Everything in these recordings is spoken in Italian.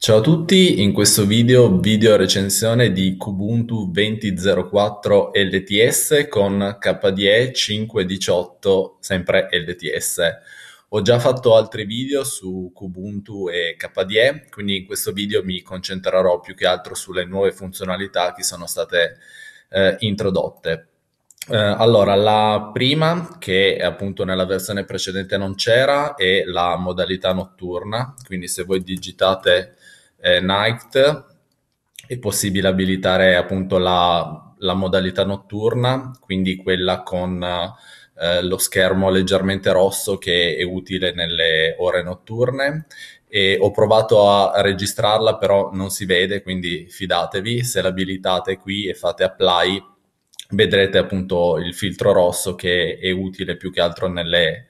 Ciao a tutti, in questo video video recensione di Kubuntu 20.04 LTS con KDE 5.18 sempre LTS. Ho già fatto altri video su Kubuntu e KDE, quindi in questo video mi concentrerò più che altro sulle nuove funzionalità che sono state eh, introdotte. Eh, allora, la prima, che appunto nella versione precedente non c'era, è la modalità notturna, quindi se voi digitate eh, night, è possibile abilitare appunto la, la modalità notturna, quindi quella con eh, lo schermo leggermente rosso che è utile nelle ore notturne. E ho provato a registrarla, però non si vede, quindi fidatevi, se l'abilitate qui e fate apply vedrete appunto il filtro rosso che è utile più che altro nelle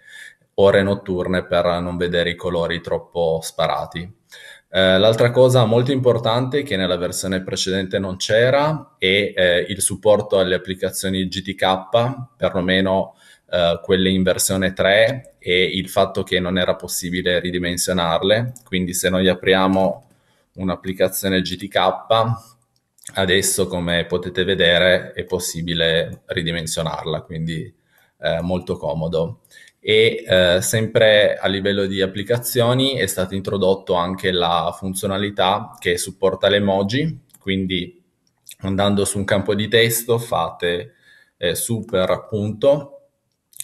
ore notturne per non vedere i colori troppo sparati. Eh, l'altra cosa molto importante che nella versione precedente non c'era è eh, il supporto alle applicazioni GTK, perlomeno eh, quelle in versione 3 e il fatto che non era possibile ridimensionarle. Quindi se noi apriamo un'applicazione GTK, adesso come potete vedere è possibile ridimensionarla, quindi eh, molto comodo e eh, sempre a livello di applicazioni è stata introdotta anche la funzionalità che supporta le emoji, quindi andando su un campo di testo fate eh, super appunto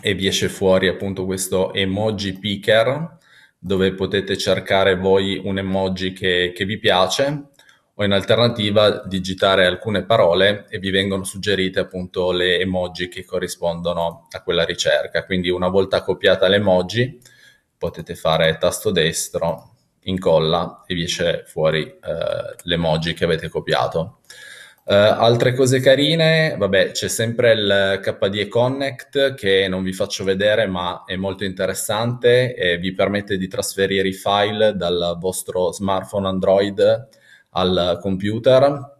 e vi esce fuori appunto questo emoji picker dove potete cercare voi un emoji che, che vi piace o in alternativa digitare alcune parole e vi vengono suggerite appunto le emoji che corrispondono a quella ricerca. Quindi una volta copiata l'emoji potete fare tasto destro, incolla e vi esce fuori eh, l'emoji che avete copiato. Uh, altre cose carine, vabbè, c'è sempre il KDE Connect che non vi faccio vedere, ma è molto interessante e vi permette di trasferire i file dal vostro smartphone Android al computer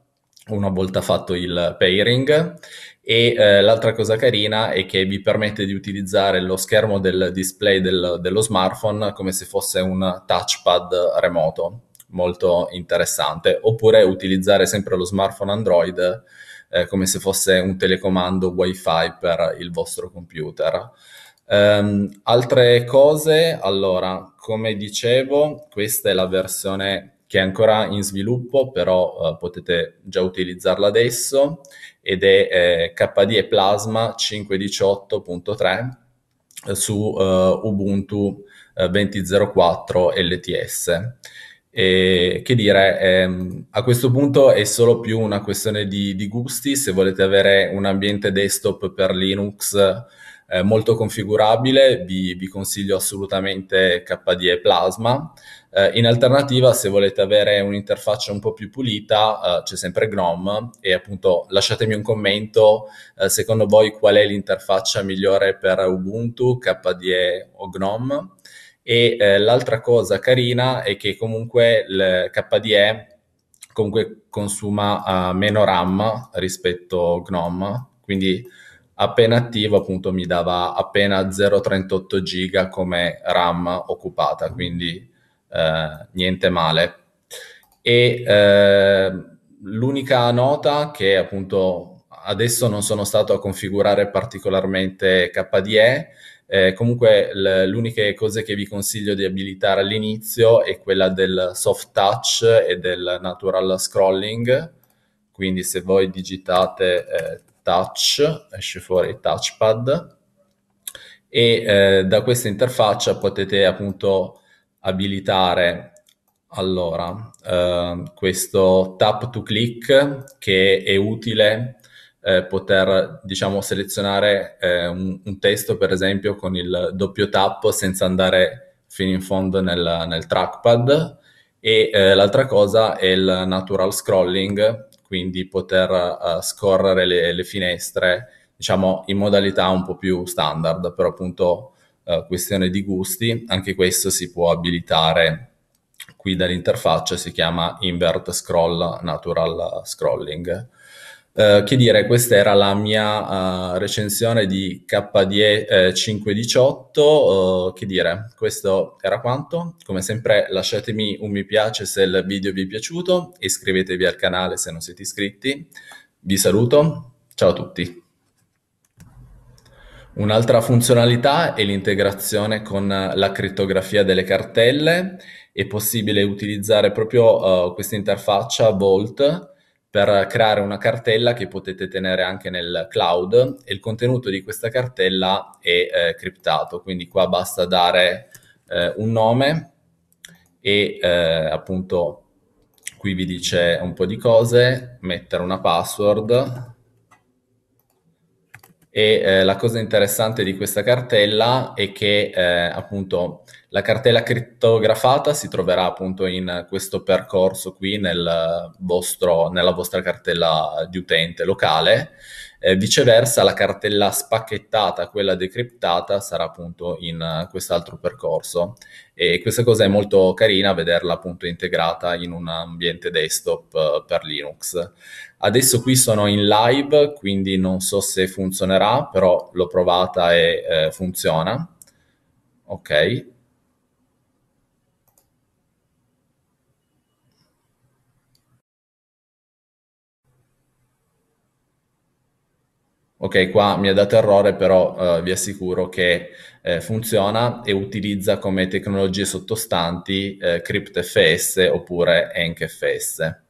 una volta fatto il pairing e eh, l'altra cosa carina è che vi permette di utilizzare lo schermo del display del, dello smartphone come se fosse un touchpad remoto molto interessante oppure utilizzare sempre lo smartphone Android eh, come se fosse un telecomando wifi per il vostro computer um, altre cose allora come dicevo questa è la versione che è ancora in sviluppo, però eh, potete già utilizzarla adesso, ed è eh, KDE Plasma 5.18.3 eh, su eh, Ubuntu 20.04 eh, LTS. E, che dire, ehm, a questo punto è solo più una questione di, di gusti, se volete avere un ambiente desktop per Linux eh, molto configurabile, vi, vi, consiglio assolutamente KDE Plasma. Eh, in alternativa, se volete avere un'interfaccia un po' più pulita, eh, c'è sempre Gnome e appunto lasciatemi un commento eh, secondo voi qual è l'interfaccia migliore per Ubuntu, KDE o Gnome. E eh, l'altra cosa carina è che comunque il KDE comunque consuma eh, meno RAM rispetto a Gnome, quindi appena attivo appunto mi dava appena 0,38 giga come RAM occupata, quindi eh, niente male. E eh, l'unica nota che appunto adesso non sono stato a configurare particolarmente KDE, eh, comunque le uniche cose che vi consiglio di abilitare all'inizio è quella del soft touch e del natural scrolling, quindi se voi digitate eh, touch, esce fuori touchpad e eh, da questa interfaccia potete appunto abilitare allora, eh, questo tap to click che è utile eh, poter, diciamo, selezionare eh, un, un, testo, per esempio, con il doppio tap senza andare fino in fondo nel, nel trackpad. E eh, l'altra cosa è il natural scrolling, quindi poter uh, scorrere le, le, finestre, diciamo, in modalità un po' più standard, però appunto uh, questione di gusti, anche questo si può abilitare qui dall'interfaccia, si chiama invert scroll natural scrolling eh, che dire, questa era la mia uh, recensione di KDE eh, 518. Uh, eh, che dire, questo era quanto. Come sempre, lasciatemi un mi piace se il video vi è piaciuto. Iscrivetevi al canale se non siete iscritti. Vi saluto. Ciao a tutti. Un'altra funzionalità è l'integrazione con la crittografia delle cartelle. È possibile utilizzare proprio questa interfaccia Vault per creare una cartella che potete tenere anche nel cloud e il contenuto di questa cartella è eh, criptato, quindi qua basta dare eh, un nome e eh, appunto qui vi dice un po' di cose, mettere una password e eh, la cosa interessante di questa cartella è che eh, appunto la cartella crittografata si troverà appunto in questo percorso qui nel vostro, nella vostra cartella di utente locale eh, viceversa la cartella spacchettata, quella decriptata, sarà appunto in eh, quest'altro percorso e questa cosa è molto carina vederla appunto integrata in un ambiente desktop eh, per Linux. Adesso qui sono in live, quindi non so se funzionerà, però l'ho provata e eh, funziona. Ok, ok qua mi ha dato errore però eh, vi assicuro che eh, funziona e utilizza come tecnologie sottostanti eh, CryptFS oppure EncFS.